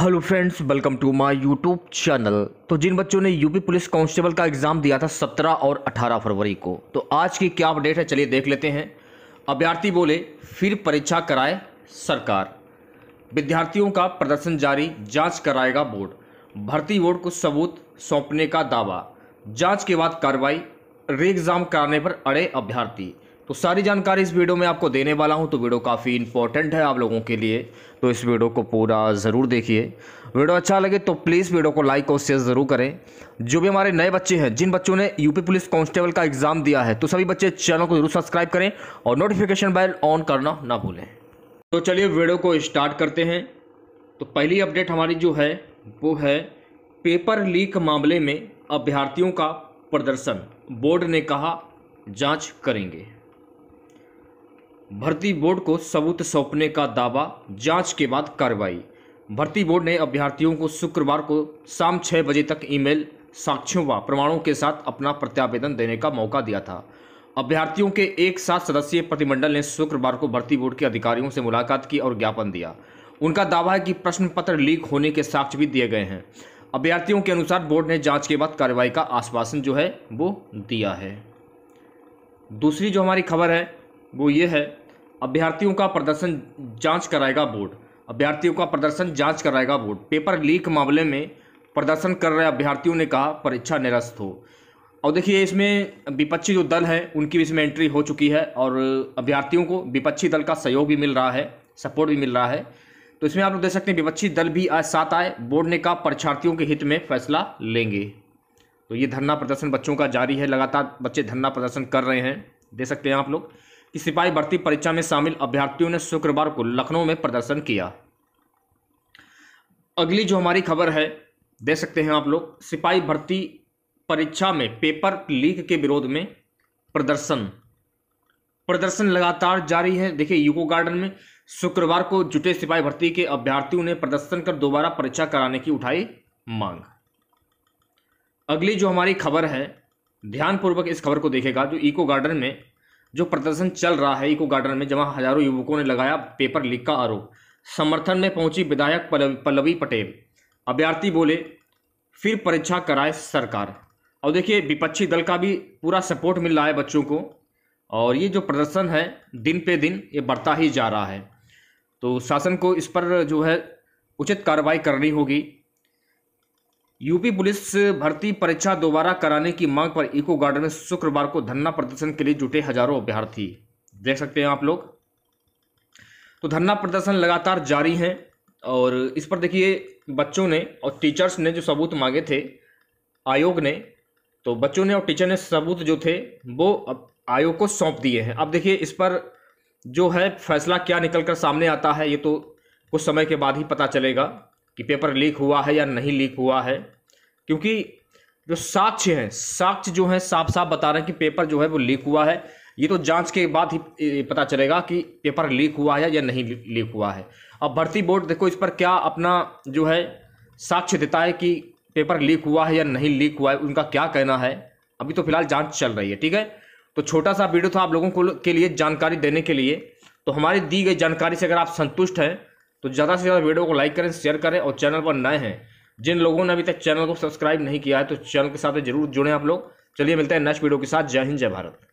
hello friends welcome to my YouTube channel तो जिन बच्चों ने यूपी पुलिस कांस्टेबल का एग्ज़ाम दिया था 17 और 18 फरवरी को तो आज की क्या अपडेट है चलिए देख लेते हैं अभ्यर्थी बोले फिर परीक्षा कराए सरकार विद्यार्थियों का प्रदर्शन जारी जांच कराएगा बोर्ड भर्ती बोर्ड को सबूत सौंपने का दावा जाँच के बाद कार्रवाई री एग्ज़ाम कराने पर अड़े अभ्यर्थी तो सारी जानकारी इस वीडियो में आपको देने वाला हूं तो वीडियो काफ़ी इंपॉर्टेंट है आप लोगों के लिए तो इस वीडियो को पूरा ज़रूर देखिए वीडियो अच्छा लगे तो प्लीज़ वीडियो को लाइक और शेयर ज़रूर करें जो भी हमारे नए बच्चे हैं जिन बच्चों ने यूपी पुलिस कांस्टेबल का एग्ज़ाम दिया है तो सभी बच्चे चैनल को जरूर सब्सक्राइब करें और नोटिफिकेशन बैल ऑन करना ना भूलें तो चलिए वीडियो को स्टार्ट करते हैं तो पहली अपडेट हमारी जो है वो है पेपर लीक मामले में अभ्यर्थियों का प्रदर्शन बोर्ड ने कहा जाँच करेंगे भर्ती बोर्ड को सबूत सौंपने का दावा जांच के बाद कार्रवाई भर्ती बोर्ड ने अभ्यर्थियों को शुक्रवार को शाम छः बजे तक ईमेल साक्ष्यों व प्रमाणों के साथ अपना प्रत्यावेदन देने का मौका दिया था अभ्यर्थियों के एक साथ सदस्यीय प्रतिमंडल ने शुक्रवार को भर्ती बोर्ड के अधिकारियों से मुलाकात की और ज्ञापन दिया उनका दावा है कि प्रश्न पत्र लीक होने के साक्ष्य भी दिए गए हैं अभ्यर्थियों के अनुसार बोर्ड ने जांच के बाद कार्रवाई का आश्वासन जो है वो दिया है दूसरी जो हमारी खबर है वो ये है अभ्यर्थियों का प्रदर्शन जांच कराएगा बोर्ड अभ्यर्थियों का प्रदर्शन जांच कराएगा बोर्ड पेपर लीक मामले में प्रदर्शन कर रहे अभ्यर्थियों ने कहा परीक्षा निरस्त हो और देखिए इसमें विपक्षी जो दल है उनकी भी इसमें एंट्री हो चुकी है और अभ्यर्थियों को विपक्षी दल का सहयोग भी मिल रहा है सपोर्ट भी मिल रहा है तो इसमें आप लोग देख सकते हैं विपक्षी दल भी आज साथ आए बोर्ड ने कहा परीक्षार्थियों के हित में फैसला लेंगे तो ये धरना प्रदर्शन बच्चों का जारी है लगातार बच्चे धरना प्रदर्शन कर रहे हैं देख सकते हैं आप लोग की सिपाही भर्ती परीक्षा में शामिल अभ्यर्थियों ने शुक्रवार को लखनऊ में प्रदर्शन किया अगली जो हमारी खबर है दे सकते हैं आप लोग सिपाही भर्ती परीक्षा में पेपर लीक के विरोध में प्रदर्शन प्रदर्शन लगातार जारी है देखिए यूको गार्डन में शुक्रवार को जुटे सिपाही भर्ती के अभ्यर्थियों ने प्रदर्शन कर दोबारा परीक्षा कराने की उठाई मांग अगली जो हमारी खबर है ध्यानपूर्वक इस खबर को देखेगा जो इको गार्डन में जो प्रदर्शन चल रहा है इको गार्डन में जहां हजारों युवकों ने लगाया पेपर लीक का आरोप समर्थन में पहुंची विधायक पल्लवी पटेल अभ्यर्थी बोले फिर परीक्षा कराए सरकार और देखिए विपक्षी दल का भी पूरा सपोर्ट मिल रहा है बच्चों को और ये जो प्रदर्शन है दिन पे दिन ये बढ़ता ही जा रहा है तो शासन को इस पर जो है उचित कार्रवाई करनी होगी यूपी पुलिस भर्ती परीक्षा दोबारा कराने की मांग पर इको गार्डन में शुक्रवार को धरना प्रदर्शन के लिए जुटे हजारों अभ्यर्थी देख सकते हैं आप लोग तो धरना प्रदर्शन लगातार जारी है और इस पर देखिए बच्चों ने और टीचर्स ने जो सबूत मांगे थे आयोग ने तो बच्चों ने और टीचर ने सबूत जो थे वो अब आयोग को सौंप दिए हैं अब देखिए इस पर जो है फैसला क्या निकल कर सामने आता है ये तो कुछ समय के बाद ही पता चलेगा कि पेपर लीक हुआ है या नहीं लीक हुआ है क्योंकि जो साक्ष्य हैं साक्ष्य जो हैं साफ साफ बता रहे हैं कि पेपर जो है वो लीक हुआ है ये तो जांच के बाद ही पता चलेगा कि पेपर लीक हुआ है या नहीं लीक हुआ है अब भर्ती बोर्ड देखो इस पर क्या अपना जो है साक्ष्य देता है कि पेपर लीक हुआ है या नहीं लीक हुआ है उनका क्या कहना है अभी तो फिलहाल जांच चल रही है ठीक है तो छोटा सा वीडियो था आप लोगों को के लिए जानकारी देने के लिए तो हमारी दी गई जानकारी से अगर आप संतुष्ट हैं तो ज़्यादा से ज़्यादा वीडियो को लाइक करें शेयर करें और चैनल पर नए हैं जिन लोगों ने अभी तक चैनल को सब्सक्राइब नहीं किया है तो चैनल के साथ जरूर जुड़ें आप लोग चलिए मिलते हैं नेक्स्ट वीडियो के साथ जय हिंद जय भारत